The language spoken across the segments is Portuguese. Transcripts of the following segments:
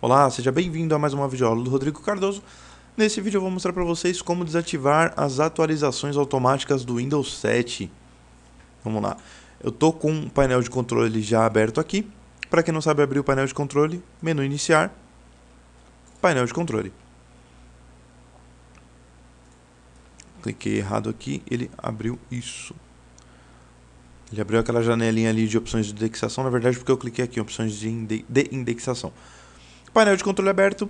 Olá, seja bem-vindo a mais uma videoaula do Rodrigo Cardoso. Nesse vídeo eu vou mostrar para vocês como desativar as atualizações automáticas do Windows 7. Vamos lá. Eu tô com o painel de controle já aberto aqui. Para quem não sabe abrir o painel de controle, menu iniciar, painel de controle. Cliquei errado aqui, ele abriu isso. Ele abriu aquela janelinha ali de opções de indexação, na verdade porque eu cliquei aqui, opções de indexação. Painel de controle aberto,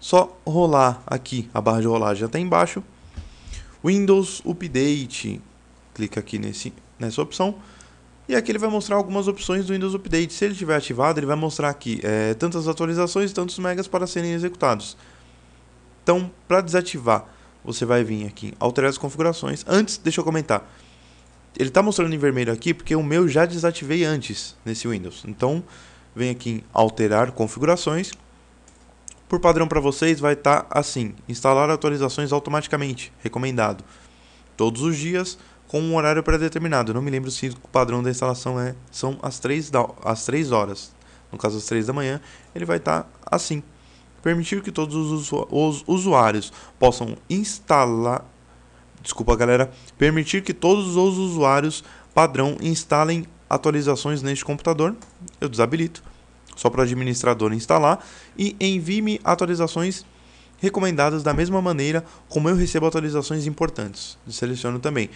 só rolar aqui a barra de rolagem até embaixo. Windows Update, clica aqui nesse, nessa opção. E aqui ele vai mostrar algumas opções do Windows Update. Se ele estiver ativado, ele vai mostrar aqui é, tantas atualizações, tantos megas para serem executados. Então, para desativar, você vai vir aqui alterar as configurações. Antes, deixa eu comentar. Ele está mostrando em vermelho aqui porque o meu já desativei antes nesse Windows. Então, vem aqui em alterar configurações. Por padrão para vocês vai estar tá assim, instalar atualizações automaticamente, recomendado. Todos os dias com um horário pré-determinado. Não me lembro se o padrão da instalação é são as 3, às 3 horas. No caso, às 3 da manhã, ele vai estar tá assim. Permitir que todos os, usu os usuários possam instalar. Desculpa, galera. Permitir que todos os usuários padrão instalem atualizações neste computador, eu desabilito, só para o administrador instalar, e envie-me atualizações recomendadas da mesma maneira como eu recebo atualizações importantes. Seleciono também.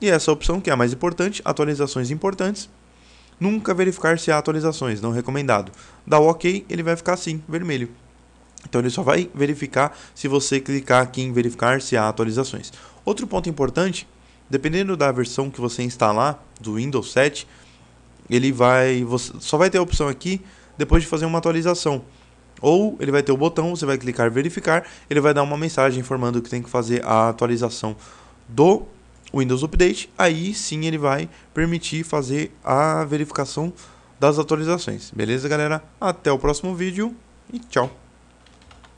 E essa opção que é a mais importante, atualizações importantes, nunca verificar se há atualizações, não recomendado. Dá o OK, ele vai ficar assim, vermelho. Então ele só vai verificar se você clicar aqui em verificar se há atualizações. Outro ponto importante, dependendo da versão que você instalar do Windows 7, ele vai. Você só vai ter a opção aqui depois de fazer uma atualização. Ou ele vai ter o botão, você vai clicar verificar, ele vai dar uma mensagem informando que tem que fazer a atualização do Windows Update. Aí sim ele vai permitir fazer a verificação das atualizações. Beleza, galera? Até o próximo vídeo e tchau!